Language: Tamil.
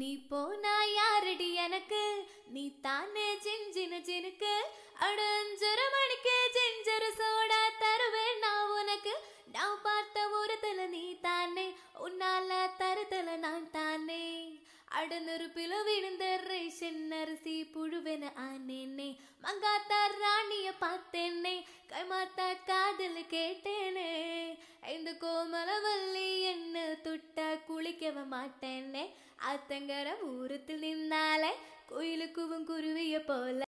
நீ போனா யாரடி எனக்கு நீ தானே ஜின்ஜினு ஜினுக்கு அடஞ்சொரு மணிக்கு ஜிஞ்சரு சோடா தருவேன் நான் உனக்கு நான் பார்த்த ஒருத்தல நீ தானே உன்னால தருதல நான் தானே அடநெருப்பில விழுந்த ரேஷன் அரிசி புழுவென ஆனேனே மங்காத்தா ராணிய பார்த்தேனே கைமாத்தா காதல் கேட்டேனே ஐந்து குடிக்கவ மாட்டேன்னே ஆத்தங்கர ஊரத்தில் நின்னாலே குயிலுக்குவும் குருவிய போல